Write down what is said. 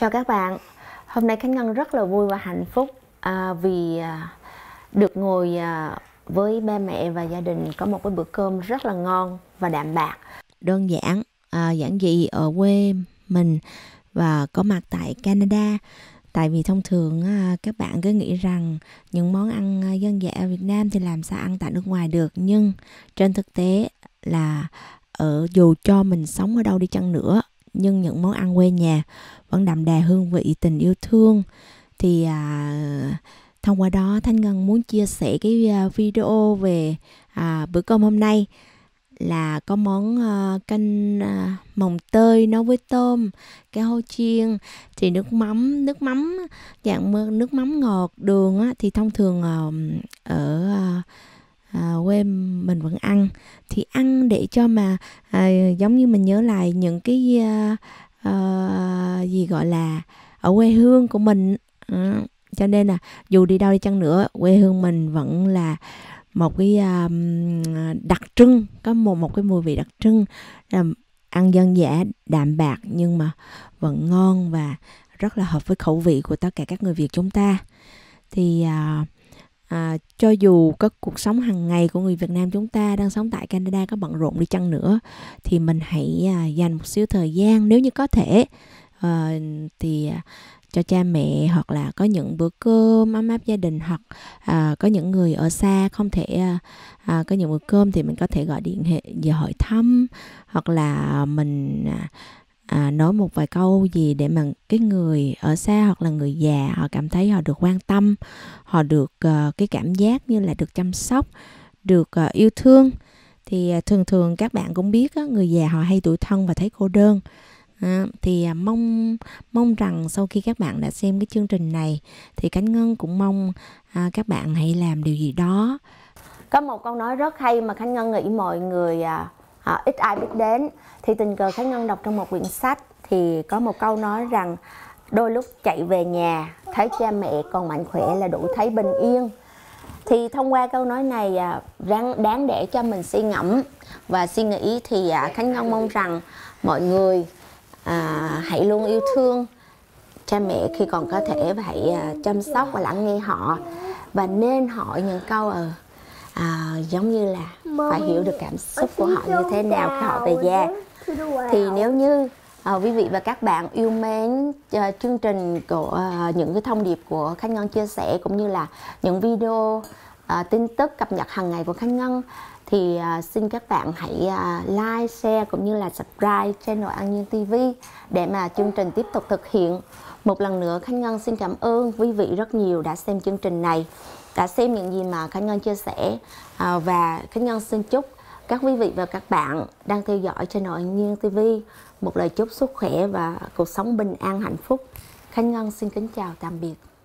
Chào các bạn, hôm nay Khánh Ngân rất là vui và hạnh phúc à, vì à, được ngồi à, với ba mẹ và gia đình có một cái bữa cơm rất là ngon và đạm bạc, đơn giản, à, giản dị ở quê mình và có mặt tại Canada. Tại vì thông thường à, các bạn cứ nghĩ rằng những món ăn à, dân dã ở Việt Nam thì làm sao ăn tại nước ngoài được nhưng trên thực tế là ở dù cho mình sống ở đâu đi chăng nữa nhưng những món ăn quê nhà vẫn đậm đà hương vị tình yêu thương thì à, thông qua đó thanh ngân muốn chia sẻ cái à, video về à, bữa cơm hôm nay là có món uh, canh uh, mồng tơi nấu với tôm cái hô chiên thì nước mắm nước mắm dạng nước mắm ngọt đường á, thì thông thường uh, ở uh, à, quê mình vẫn ăn thì ăn để cho mà à, giống như mình nhớ lại những cái à, à, gì gọi là ở quê hương của mình à, cho nên là dù đi đâu đi chăng nữa quê hương mình vẫn là một cái à, đặc trưng có một một cái mùi vị đặc trưng là ăn dân dã đạm bạc nhưng mà vẫn ngon và rất là hợp với khẩu vị của tất cả các người Việt chúng ta thì à, à, cho dù có cuộc sống hàng ngày của người Việt Nam chúng ta đang sống tại Canada có bận rộn đi chăng nữa thì mình hãy à, dành một xíu thời gian nếu như có thể à, thì à, cho cha mẹ hoặc là có những bữa cơm ấm áp gia đình hoặc à, có những người ở xa không thể à, à, có những bữa cơm thì mình có thể gọi điện hệ hỏi thăm hoặc là mình à, à, nói một vài câu gì để mà cái người ở xa hoặc là người già họ cảm thấy họ được quan tâm họ được uh, cái cảm giác như là được chăm sóc được uh, yêu thương thì uh, thường thường các bạn cũng biết uh, người già họ hay tủi thân và thấy cô đơn À, thì à, mong mong rằng sau khi các bạn đã xem cái chương trình này thì cánh ngân cũng mong à, các bạn hãy làm điều gì đó có một câu nói rất hay mà khánh ngân nghĩ mọi người à, à, ít ai biết đến thì tình cờ Khánh Ngân đọc trong một quyển sách thì có một câu nói rằng đôi lúc chạy về nhà thấy cha mẹ còn mạnh khỏe là đủ thấy bình yên thì thông qua câu nói này đáng, à, đáng để cho mình suy ngẫm và suy nghĩ thì khánh à, ngân mong rằng mọi người à, hãy luôn yêu thương cha mẹ khi còn có thể và hãy à, chăm sóc và lắng nghe họ và nên hỏi những câu ờ à, à, giống như là phải hiểu được cảm xúc của họ như thế nào khi họ về nhà thì nếu như À, quý vị và các bạn yêu mến uh, chương trình của uh, những cái thông điệp của Khánh Ngân chia sẻ cũng như là những video uh, tin tức cập nhật hàng ngày của Khánh Ngân thì uh, xin các bạn hãy uh, like, share cũng như là subscribe channel An Nhiên TV để mà chương trình tiếp tục thực hiện. Một lần nữa Khánh Ngân xin cảm ơn quý vị rất nhiều đã xem chương trình này đã xem những gì mà Khánh Ngân chia sẻ à, và Khánh Ngân xin chúc các quý vị và các bạn đang theo dõi trên nội Nhiên TV một lời chúc sức khỏe và cuộc sống bình an hạnh phúc. Khánh Ngân xin kính chào tạm biệt.